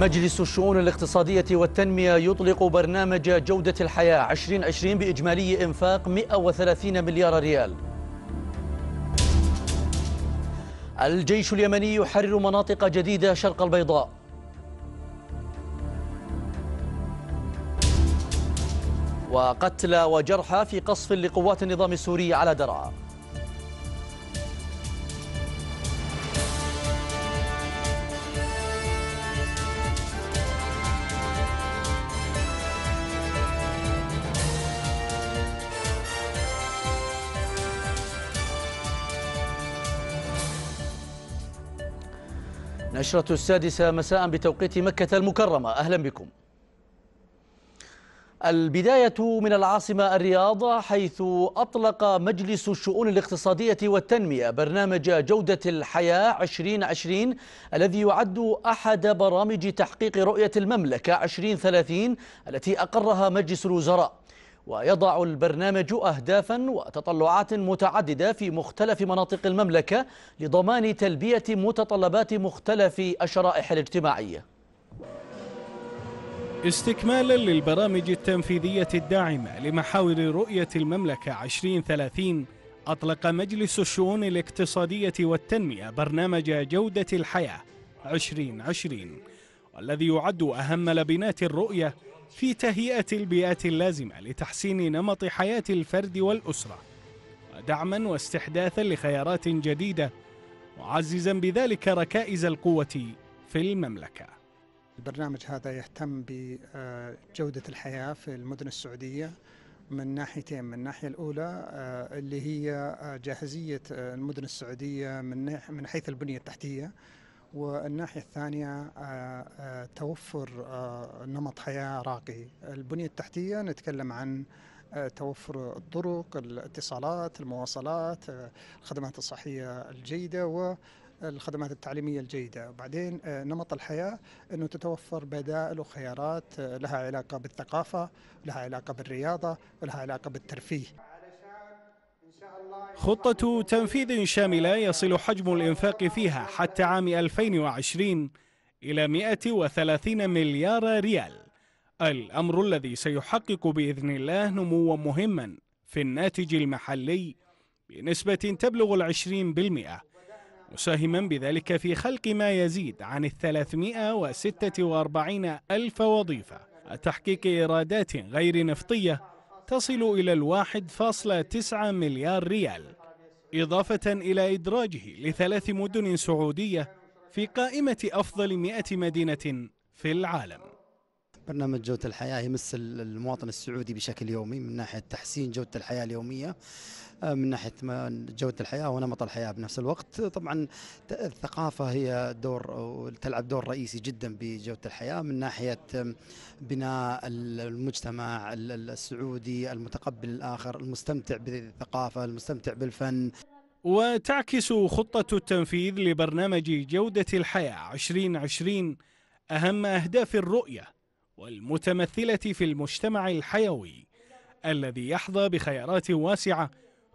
مجلس الشؤون الاقتصادية والتنمية يطلق برنامج جودة الحياة 2020 بإجمالي إنفاق 130 مليار ريال الجيش اليمني يحرر مناطق جديدة شرق البيضاء وقتلى وجرحى في قصف لقوات النظام السوري على درعا نشرة السادسة مساء بتوقيت مكة المكرمة أهلا بكم البداية من العاصمة الرياض حيث أطلق مجلس الشؤون الاقتصادية والتنمية برنامج جودة الحياة 2020 الذي يعد أحد برامج تحقيق رؤية المملكة 2030 التي أقرها مجلس الوزراء ويضع البرنامج أهدافا وتطلعات متعددة في مختلف مناطق المملكة لضمان تلبية متطلبات مختلف الشرائح الاجتماعية استكمالا للبرامج التنفيذية الداعمة لمحاور رؤية المملكة 2030 أطلق مجلس الشؤون الاقتصادية والتنمية برنامج جودة الحياة 2020 والذي يعد أهم لبنات الرؤية في تهيئة البيئات اللازمة لتحسين نمط حياة الفرد والأسرة ودعما واستحداثا لخيارات جديدة معززا بذلك ركائز القوة في المملكة البرنامج هذا يهتم بجودة الحياة في المدن السعودية من ناحيتين من الناحية الأولى آه، اللي هي آه، جاهزية آه، المدن السعودية من حيث البنية التحتية والناحية الثانية آه، آه، توفر آه، نمط حياة راقي البنية التحتية نتكلم عن توفر الطرق الاتصالات المواصلات الخدمات الصحية الجيدة و الخدمات التعليميه الجيده، بعدين نمط الحياه انه تتوفر بدائل وخيارات لها علاقه بالثقافه، لها علاقه بالرياضه، لها علاقه بالترفيه. خطة تنفيذ شاملة يصل حجم الإنفاق فيها حتى عام 2020 إلى 130 مليار ريال الأمر الذي سيحقق بإذن الله نموا مهما في الناتج المحلي بنسبة تبلغ العشرين بالمئة مساهما بذلك في خلق ما يزيد عن الثلاثمائة وستة وأربعين ألف وظيفة وتحقيق إيرادات غير نفطية تصل إلى الواحد فاصلة تسعة مليار ريال إضافة إلى إدراجه لثلاث مدن سعودية في قائمة أفضل مئة مدينة في العالم برنامج جودة الحياة يمس المواطن السعودي بشكل يومي من ناحية تحسين جودة الحياة اليومية آه، من ناحية جودة الحياة ونمط الحياة بنفس الوقت طبعا الثقافة هي دور تلعب دور رئيسي جدا بجودة الحياة من ناحية بناء المجتمع السعودي المتقبل الآخر المستمتع بالثقافة المستمتع بالفن وتعكس خطة التنفيذ لبرنامج جودة الحياة 2020 أهم أهداف الرؤية والمتمثلة في المجتمع الحيوي الذي يحظى بخيارات واسعة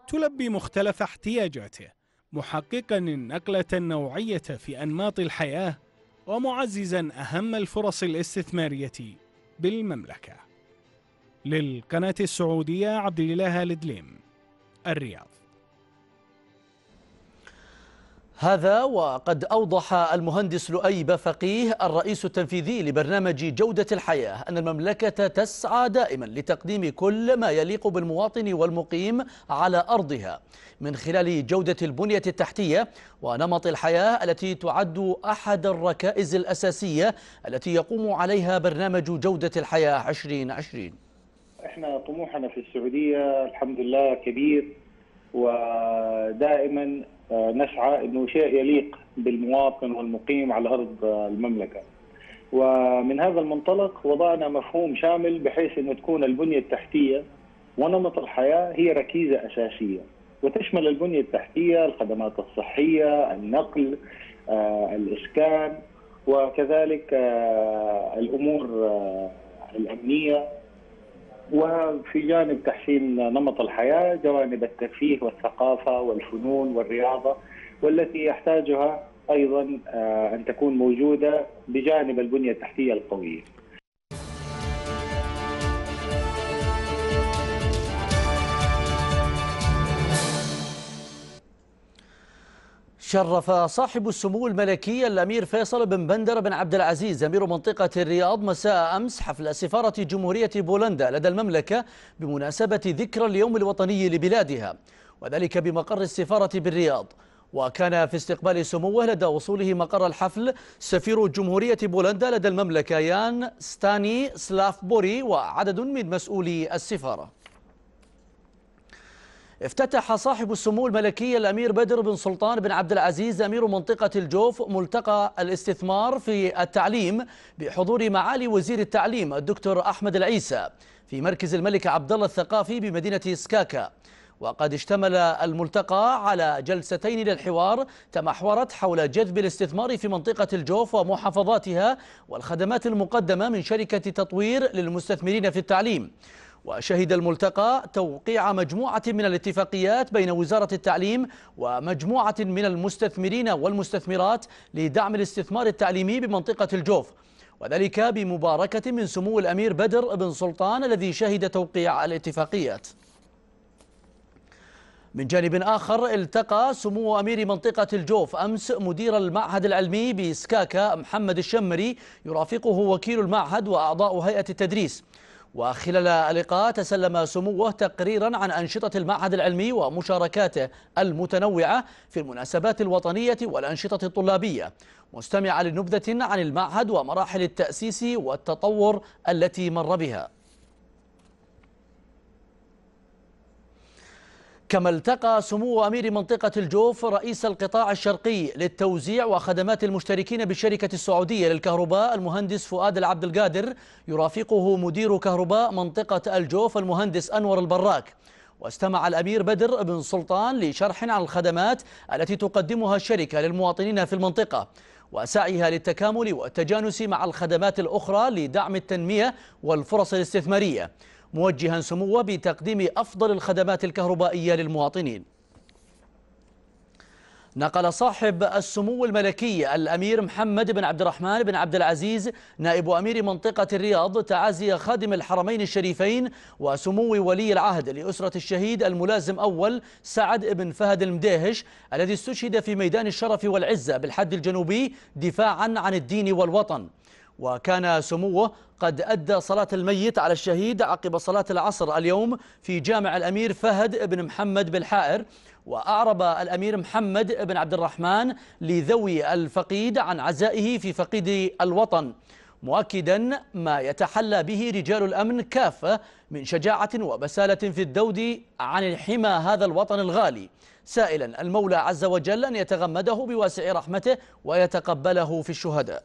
تلبي مختلف احتياجاته محققا النقلة النوعية في أنماط الحياة ومعززا أهم الفرص الاستثمارية بالمملكة للقناة السعودية عبد الإله الدليم الرياض هذا وقد أوضح المهندس لؤي فقيه الرئيس التنفيذي لبرنامج جودة الحياة أن المملكة تسعى دائما لتقديم كل ما يليق بالمواطن والمقيم على أرضها من خلال جودة البنية التحتية ونمط الحياة التي تعد أحد الركائز الأساسية التي يقوم عليها برنامج جودة الحياة 2020 احنا طموحنا في السعودية الحمد لله كبير ودائما آه، نسعى انه شيء يليق بالمواطن والمقيم على ارض المملكه. ومن هذا المنطلق وضعنا مفهوم شامل بحيث انه تكون البنيه التحتيه ونمط الحياه هي ركيزه اساسيه وتشمل البنيه التحتيه الخدمات الصحيه، النقل، آه، الاسكان وكذلك آه، الامور الامنيه وفي جانب تحسين نمط الحياة جوانب الترفيه والثقافة والفنون والرياضة والتي يحتاجها أيضا آه، أن تكون موجودة بجانب البنية التحتية القوية شرف صاحب السمو الملكي الأمير فيصل بن بندر بن عبد العزيز أمير منطقة الرياض مساء أمس حفل سفارة جمهورية بولندا لدى المملكة بمناسبة ذكرى اليوم الوطني لبلادها وذلك بمقر السفارة بالرياض وكان في استقبال سموه لدى وصوله مقر الحفل سفير جمهورية بولندا لدى المملكة يان ستاني سلافبوري وعدد من مسؤولي السفارة افتتح صاحب السمو الملكي الأمير بدر بن سلطان بن عبد العزيز أمير منطقة الجوف ملتقى الاستثمار في التعليم بحضور معالي وزير التعليم الدكتور أحمد العيسى في مركز الملك عبد الله الثقافي بمدينة سكاكا وقد اشتمل الملتقى على جلستين للحوار تمحورت حول جذب الاستثمار في منطقة الجوف ومحافظاتها والخدمات المقدمة من شركة تطوير للمستثمرين في التعليم وشهد الملتقى توقيع مجموعة من الاتفاقيات بين وزارة التعليم ومجموعة من المستثمرين والمستثمرات لدعم الاستثمار التعليمي بمنطقة الجوف وذلك بمباركة من سمو الأمير بدر بن سلطان الذي شهد توقيع الاتفاقيات من جانب آخر التقى سمو أمير منطقة الجوف أمس مدير المعهد العلمي بسكاكا محمد الشمري يرافقه وكيل المعهد وأعضاء هيئة التدريس وخلال اللقاء تسلم سموه تقريرا عن أنشطة المعهد العلمي ومشاركاته المتنوعة في المناسبات الوطنية والأنشطة الطلابية مستمعا لنبذة عن المعهد ومراحل التأسيس والتطور التي مر بها كما التقى سمو أمير منطقة الجوف رئيس القطاع الشرقي للتوزيع وخدمات المشتركين بالشركة السعودية للكهرباء المهندس فؤاد العبد القادر يرافقه مدير كهرباء منطقة الجوف المهندس أنور البراك واستمع الأمير بدر بن سلطان لشرح عن الخدمات التي تقدمها الشركة للمواطنين في المنطقة وسعيها للتكامل والتجانس مع الخدمات الأخرى لدعم التنمية والفرص الاستثمارية موجها سموه بتقديم أفضل الخدمات الكهربائية للمواطنين نقل صاحب السمو الملكي الأمير محمد بن عبد الرحمن بن عبد العزيز نائب أمير منطقة الرياض تعازي خادم الحرمين الشريفين وسمو ولي العهد لأسرة الشهيد الملازم أول سعد بن فهد المدهش الذي استشهد في ميدان الشرف والعزة بالحد الجنوبي دفاعا عن الدين والوطن وكان سموه قد أدى صلاة الميت على الشهيد عقب صلاة العصر اليوم في جامع الأمير فهد بن محمد بالحائر وأعرب الأمير محمد بن عبد الرحمن لذوي الفقيد عن عزائه في فقيد الوطن مؤكدا ما يتحلى به رجال الأمن كافة من شجاعة وبسالة في الدود عن الحمى هذا الوطن الغالي سائلا المولى عز وجل أن يتغمده بواسع رحمته ويتقبله في الشهداء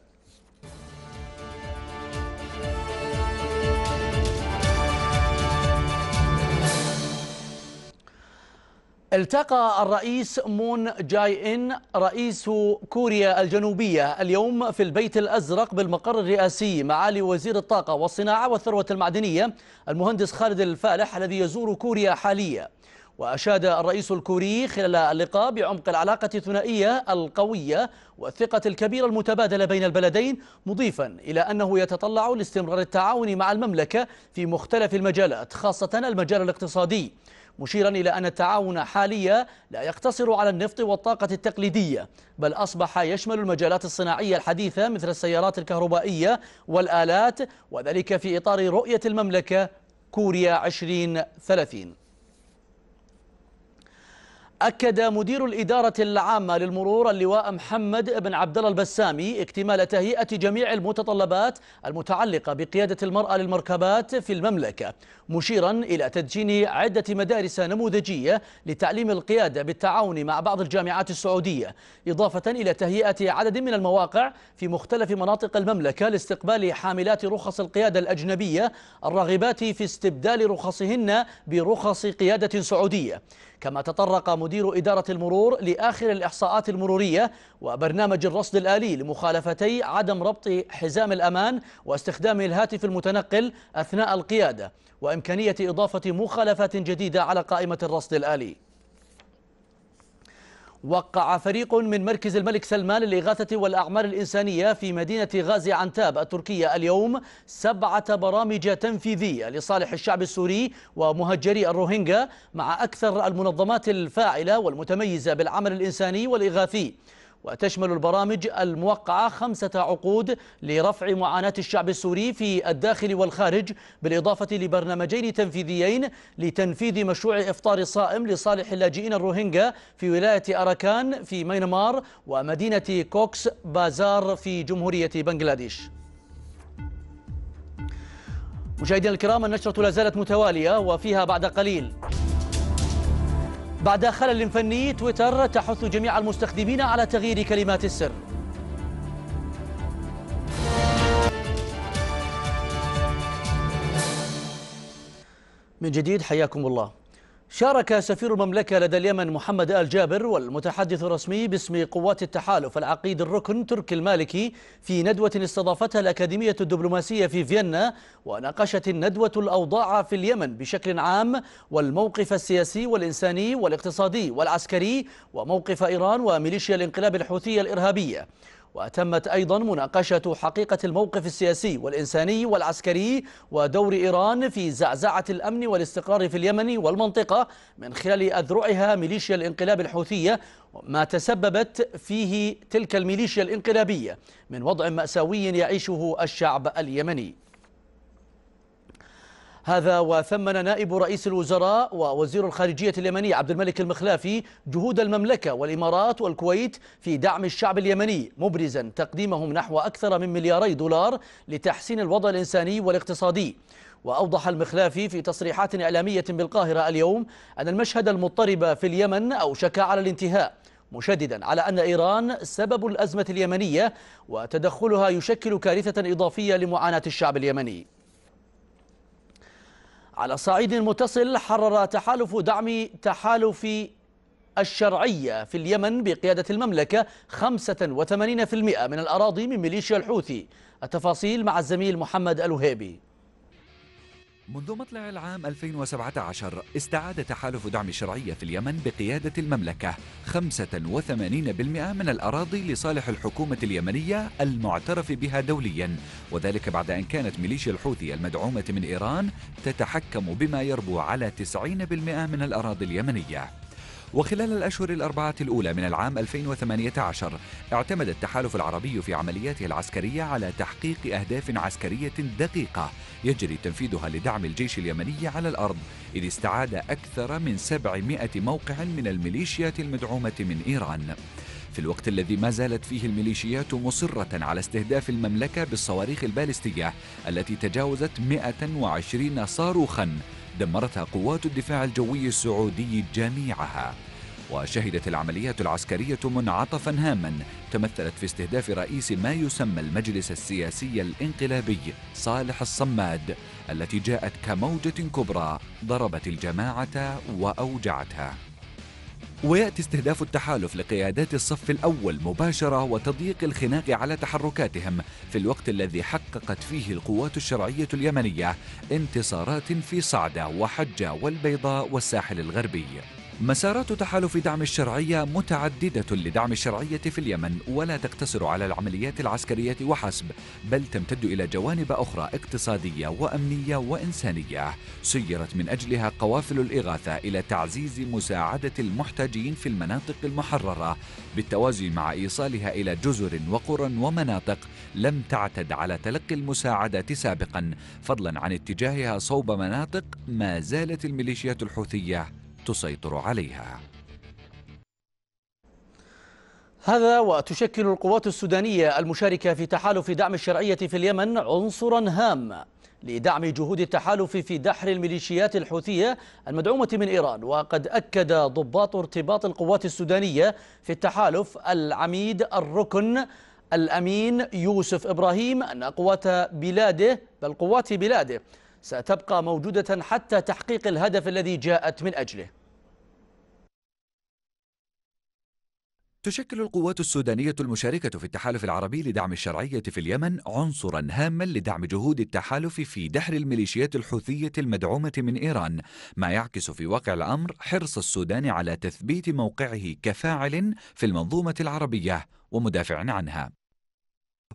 التقى الرئيس مون جاي إن رئيس كوريا الجنوبية اليوم في البيت الأزرق بالمقر الرئاسي معالي وزير الطاقة والصناعة والثروة المعدنية المهندس خالد الفالح الذي يزور كوريا حاليا وأشاد الرئيس الكوري خلال اللقاء بعمق العلاقة الثنائية القوية والثقة الكبيرة المتبادلة بين البلدين مضيفا إلى أنه يتطلع لاستمرار التعاون مع المملكة في مختلف المجالات خاصة المجال الاقتصادي مشيرا إلى أن التعاون حاليا لا يقتصر على النفط والطاقة التقليدية بل أصبح يشمل المجالات الصناعية الحديثة مثل السيارات الكهربائية والآلات وذلك في إطار رؤية المملكة كوريا 2030 أكد مدير الإدارة العامة للمرور اللواء محمد بن عبد الله البسامي اكتمال تهيئة جميع المتطلبات المتعلقة بقيادة المرأة للمركبات في المملكة مشيرا إلى تدجين عدة مدارس نموذجية لتعليم القيادة بالتعاون مع بعض الجامعات السعودية إضافة إلى تهيئة عدد من المواقع في مختلف مناطق المملكة لاستقبال حاملات رخص القيادة الأجنبية الراغبات في استبدال رخصهن برخص قيادة سعودية كما تطرق مدير إدارة المرور لآخر الإحصاءات المرورية وبرنامج الرصد الآلي لمخالفتي عدم ربط حزام الأمان واستخدام الهاتف المتنقل أثناء القيادة وإمكانية إضافة مخالفات جديدة على قائمة الرصد الآلي وقع فريق من مركز الملك سلمان للإغاثة والأعمال الإنسانية في مدينة غازي عنتاب التركية اليوم سبعة برامج تنفيذية لصالح الشعب السوري ومهجري الروهينجا مع أكثر المنظمات الفاعلة والمتميزة بالعمل الإنساني والإغاثي وتشمل البرامج الموقعة خمسة عقود لرفع معاناة الشعب السوري في الداخل والخارج بالإضافة لبرنامجين تنفيذيين لتنفيذ مشروع إفطار صائم لصالح اللاجئين الروهينجا في ولاية أركان في مينمار ومدينة كوكس بازار في جمهورية بنغلاديش مشاهدينا الكرام النشرة لا زالت متوالية وفيها بعد قليل بعد خلل فني تويتر تحث جميع المستخدمين على تغيير كلمات السر من جديد حياكم الله شارك سفير المملكة لدى اليمن محمد آل جابر والمتحدث الرسمي باسم قوات التحالف العقيد الركن تركي المالكي في ندوة استضافتها الأكاديمية الدبلوماسية في فيينا وناقشت الندوة الأوضاع في اليمن بشكل عام والموقف السياسي والإنساني والاقتصادي والعسكري وموقف إيران وميليشيا الانقلاب الحوثية الإرهابية وتمت أيضا مناقشة حقيقة الموقف السياسي والإنساني والعسكري ودور إيران في زعزعة الأمن والاستقرار في اليمن والمنطقة من خلال أذرعها ميليشيا الانقلاب الحوثية ما تسببت فيه تلك الميليشيا الانقلابية من وضع مأساوي يعيشه الشعب اليمني هذا وثمن نائب رئيس الوزراء ووزير الخارجية اليمني عبد الملك المخلافي جهود المملكة والإمارات والكويت في دعم الشعب اليمني مبرزا تقديمهم نحو أكثر من ملياري دولار لتحسين الوضع الإنساني والاقتصادي وأوضح المخلافي في تصريحات إعلامية بالقاهرة اليوم أن المشهد المضطرب في اليمن أوشك على الانتهاء مشددا على أن إيران سبب الأزمة اليمنية وتدخلها يشكل كارثة إضافية لمعاناة الشعب اليمني على صعيد متصل حرر تحالف دعم تحالف الشرعية في اليمن بقيادة المملكة 85% من الأراضي من ميليشيا الحوثي التفاصيل مع الزميل محمد الوهيبي منذ مطلع العام 2017 استعاد تحالف دعم الشرعية في اليمن بقيادة المملكة 85% من الأراضي لصالح الحكومة اليمنية المعترف بها دوليا وذلك بعد أن كانت ميليشيا الحوثي المدعومة من إيران تتحكم بما يربو على 90% من الأراضي اليمنية وخلال الأشهر الأربعة الأولى من العام 2018 اعتمد التحالف العربي في عملياته العسكرية على تحقيق أهداف عسكرية دقيقة يجري تنفيذها لدعم الجيش اليمني على الأرض إذ استعاد أكثر من 700 موقع من الميليشيات المدعومة من إيران في الوقت الذي ما زالت فيه الميليشيات مصرة على استهداف المملكة بالصواريخ البالستية التي تجاوزت 120 صاروخاً دمرتها قوات الدفاع الجوي السعودي جميعها وشهدت العمليات العسكرية منعطفا هاما تمثلت في استهداف رئيس ما يسمى المجلس السياسي الانقلابي صالح الصماد التي جاءت كموجة كبرى ضربت الجماعة وأوجعتها ويأتي استهداف التحالف لقيادات الصف الأول مباشرة وتضييق الخناق على تحركاتهم في الوقت الذي حققت فيه القوات الشرعية اليمنية انتصارات في صعدة وحجة والبيضاء والساحل الغربي مسارات تحالف دعم الشرعية متعددة لدعم الشرعية في اليمن ولا تقتصر على العمليات العسكرية وحسب بل تمتد إلى جوانب أخرى اقتصادية وأمنية وإنسانية سيرت من أجلها قوافل الإغاثة إلى تعزيز مساعدة المحتاجين في المناطق المحررة بالتوازي مع إيصالها إلى جزر وقرى ومناطق لم تعتد على تلقي المساعدات سابقا فضلا عن اتجاهها صوب مناطق ما زالت الميليشيات الحوثية تسيطر عليها هذا وتشكل القوات السودانية المشاركة في تحالف دعم الشرعية في اليمن عنصرا هام لدعم جهود التحالف في دحر الميليشيات الحوثية المدعومة من إيران وقد أكد ضباط ارتباط القوات السودانية في التحالف العميد الركن الأمين يوسف إبراهيم أن قوات بلاده بل قوات بلاده ستبقى موجودة حتى تحقيق الهدف الذي جاءت من أجله تشكل القوات السودانية المشاركة في التحالف العربي لدعم الشرعية في اليمن عنصرا هاما لدعم جهود التحالف في دحر الميليشيات الحوثية المدعومة من إيران ما يعكس في واقع الأمر حرص السودان على تثبيت موقعه كفاعل في المنظومة العربية ومدافع عنها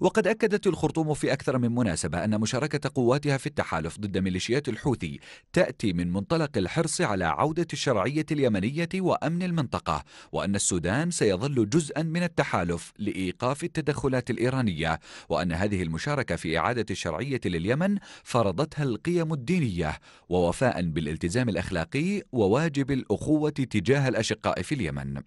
وقد أكدت الخرطوم في أكثر من مناسبة أن مشاركة قواتها في التحالف ضد ميليشيات الحوثي تأتي من منطلق الحرص على عودة الشرعية اليمنية وأمن المنطقة وأن السودان سيظل جزءا من التحالف لإيقاف التدخلات الإيرانية وأن هذه المشاركة في إعادة الشرعية لليمن فرضتها القيم الدينية ووفاء بالالتزام الأخلاقي وواجب الأخوة تجاه الأشقاء في اليمن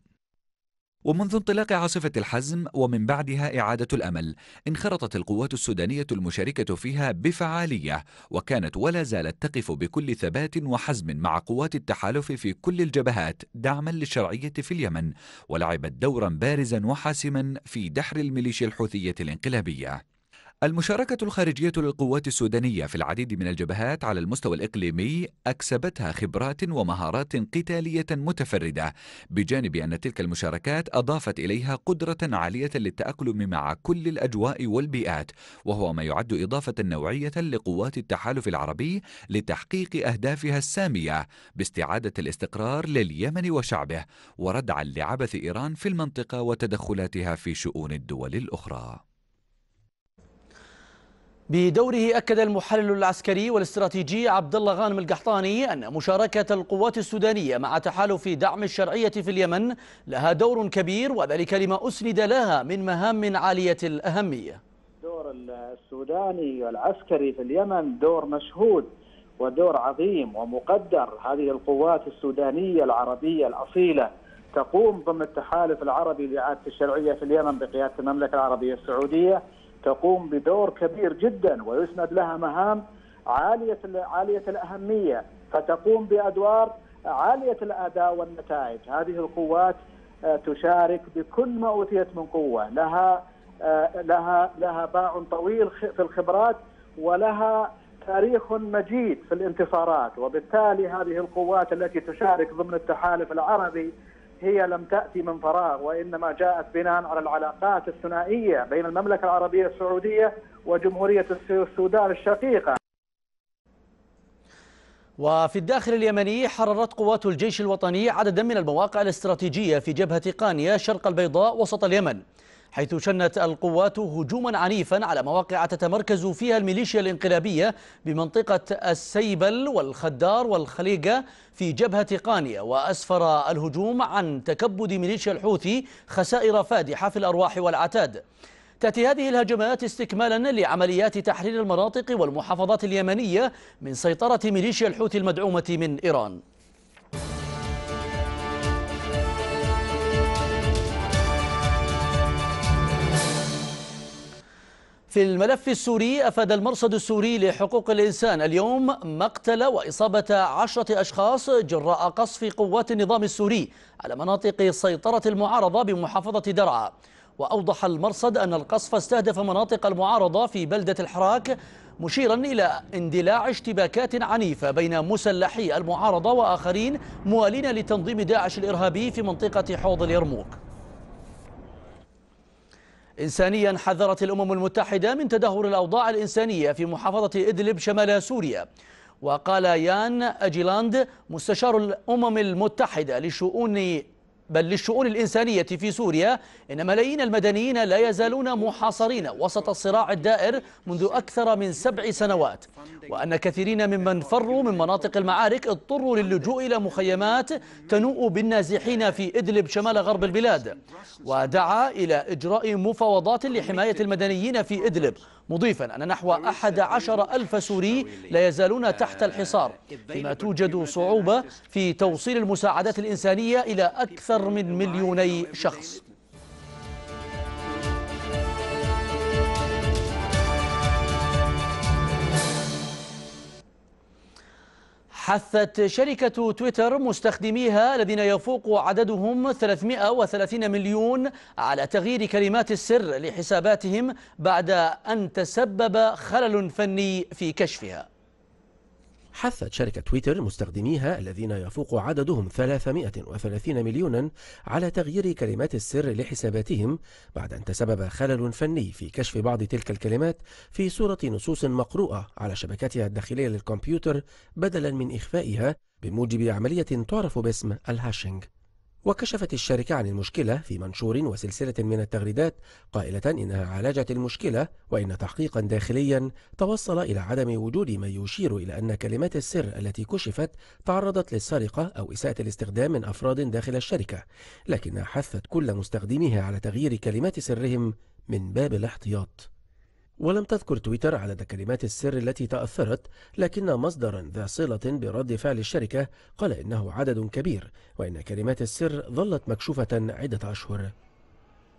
ومنذ انطلاق عاصفة الحزم ومن بعدها إعادة الأمل انخرطت القوات السودانية المشاركة فيها بفعالية وكانت ولا زالت تقف بكل ثبات وحزم مع قوات التحالف في كل الجبهات دعما للشرعية في اليمن ولعبت دورا بارزا وحاسما في دحر الميليشيا الحوثية الانقلابية المشاركة الخارجية للقوات السودانية في العديد من الجبهات على المستوى الإقليمي أكسبتها خبرات ومهارات قتالية متفردة بجانب أن تلك المشاركات أضافت إليها قدرة عالية للتأقلم مع كل الأجواء والبيئات وهو ما يعد إضافة نوعية لقوات التحالف العربي لتحقيق أهدافها السامية باستعادة الاستقرار لليمن وشعبه وردعا لعبث إيران في المنطقة وتدخلاتها في شؤون الدول الأخرى بدوره أكد المحلل العسكري والاستراتيجي عبد الله غانم القحطاني أن مشاركة القوات السودانية مع تحالف دعم الشرعية في اليمن لها دور كبير وذلك لما أسند لها من مهام عالية الأهمية دور السوداني والعسكري في اليمن دور مشهود ودور عظيم ومقدر هذه القوات السودانية العربية الأصيلة تقوم ضمن التحالف العربي لإعادة الشرعية في اليمن بقيادة المملكة العربية السعودية تقوم بدور كبير جدا ويسند لها مهام عاليه عاليه الاهميه فتقوم بادوار عاليه الاداء والنتائج، هذه القوات آه، تشارك بكل ما اوتيت من قوه، لها آه، لها لها باع طويل في الخبرات ولها تاريخ مجيد في الانتصارات، وبالتالي هذه القوات التي تشارك ضمن التحالف العربي هي لم تأتي من فراغ وإنما جاءت بناء على العلاقات الثنائية بين المملكة العربية السعودية وجمهورية السودان الشقيقة وفي الداخل اليمني حررت قوات الجيش الوطني عددا من المواقع الاستراتيجية في جبهة قانيا شرق البيضاء وسط اليمن حيث شنت القوات هجوما عنيفا على مواقع تتمركز فيها الميليشيا الانقلابية بمنطقة السيبل والخدار والخليقة في جبهة قانية وأسفر الهجوم عن تكبد ميليشيا الحوثي خسائر فادحة في الأرواح والعتاد تأتي هذه الهجمات استكمالا لعمليات تحرير المناطق والمحافظات اليمنية من سيطرة ميليشيا الحوثي المدعومة من إيران في الملف السوري أفاد المرصد السوري لحقوق الإنسان اليوم مقتل وإصابة عشرة أشخاص جراء قصف قوات النظام السوري على مناطق سيطرة المعارضة بمحافظة درعا وأوضح المرصد أن القصف استهدف مناطق المعارضة في بلدة الحراك مشيرا إلى اندلاع اشتباكات عنيفة بين مسلحي المعارضة وآخرين موالين لتنظيم داعش الإرهابي في منطقة حوض اليرموك إنسانيا حذرت الأمم المتحدة من تدهور الأوضاع الإنسانية في محافظة إدلب شمال سوريا وقال يان أجيلاند مستشار الأمم المتحدة لشؤون بل للشؤون الإنسانية في سوريا إن ملايين المدنيين لا يزالون محاصرين وسط الصراع الدائر منذ أكثر من سبع سنوات وأن كثيرين ممن فروا من مناطق المعارك اضطروا للجوء إلى مخيمات تنوء بالنازحين في إدلب شمال غرب البلاد ودعا إلى إجراء مفاوضات لحماية المدنيين في إدلب مضيفا أن نحو أحد عشر ألف سوري لا يزالون تحت آه، الحصار فيما توجد صعوبة في توصيل المساعدات الإنسانية إلى أكثر من مليوني شخص حثت شركة تويتر مستخدميها الذين يفوق عددهم 330 مليون على تغيير كلمات السر لحساباتهم بعد أن تسبب خلل فني في كشفها حثت شركة تويتر مستخدميها الذين يفوق عددهم 330 مليونا على تغيير كلمات السر لحساباتهم بعد أن تسبب خلل فني في كشف بعض تلك الكلمات في صورة نصوص مقروءة على شبكتها الداخلية للكمبيوتر بدلا من إخفائها بموجب عملية تعرف باسم الهاشينج. وكشفت الشركة عن المشكلة في منشور وسلسلة من التغريدات قائلة إنها عالجت المشكلة وإن تحقيقا داخليا توصل إلى عدم وجود ما يشير إلى أن كلمات السر التي كشفت تعرضت للسرقة أو إساءة الاستخدام من أفراد داخل الشركة لكنها حثت كل مستخدميها على تغيير كلمات سرهم من باب الاحتياط ولم تذكر تويتر عدد كلمات السر التي تأثرت لكن مصدرا ذا صلة برد فعل الشركة قال إنه عدد كبير وإن كلمات السر ظلت مكشوفة عدة أشهر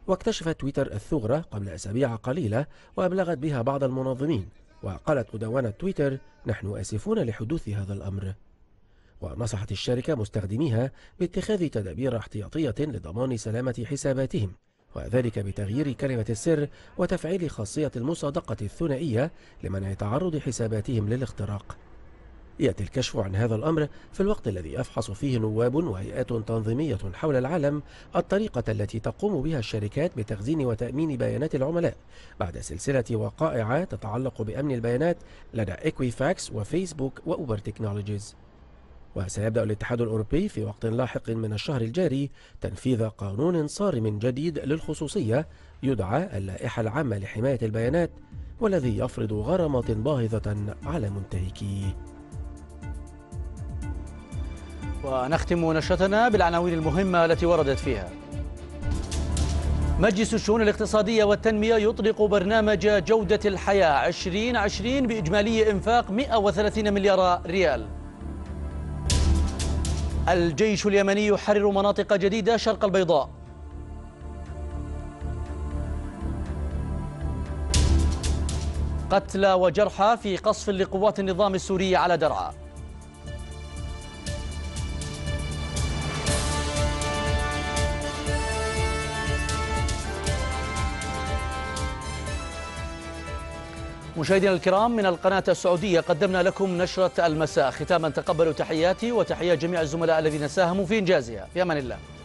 واكتشفت تويتر الثغرة قبل أسابيع قليلة وأبلغت بها بعض المنظمين وقالت مدونة تويتر نحن آسفون لحدوث هذا الأمر ونصحت الشركة مستخدميها باتخاذ تدابير احتياطية لضمان سلامة حساباتهم وذلك بتغيير كلمة السر وتفعيل خاصية المصادقة الثنائية لمنع تعرض حساباتهم للاختراق يأتي الكشف عن هذا الأمر في الوقت الذي يفحص فيه نواب وهيئات تنظيمية حول العالم الطريقة التي تقوم بها الشركات بتخزين وتأمين بيانات العملاء بعد سلسلة وقائع تتعلق بأمن البيانات لدى إكويفاكس وفيسبوك وأوبر تكنولوجيز وسيبدأ الاتحاد الأوروبي في وقت لاحق من الشهر الجاري تنفيذ قانون صارم جديد للخصوصية يدعى اللائحة العامة لحماية البيانات والذي يفرض غرامات باهظة على منتهكيه ونختم نشرتنا بالعناوين المهمة التي وردت فيها مجلس الشؤون الاقتصادية والتنمية يطلق برنامج جودة الحياة 2020 بإجمالي إنفاق 130 مليار ريال الجيش اليمني يحرر مناطق جديدة شرق البيضاء قتلى وجرحى في قصف لقوات النظام السوري على درعا مشاهدينا الكرام من القناة السعودية قدمنا لكم نشرة المساء ختاما تقبلوا تحياتي وتحيات جميع الزملاء الذين ساهموا في إنجازها في أمان الله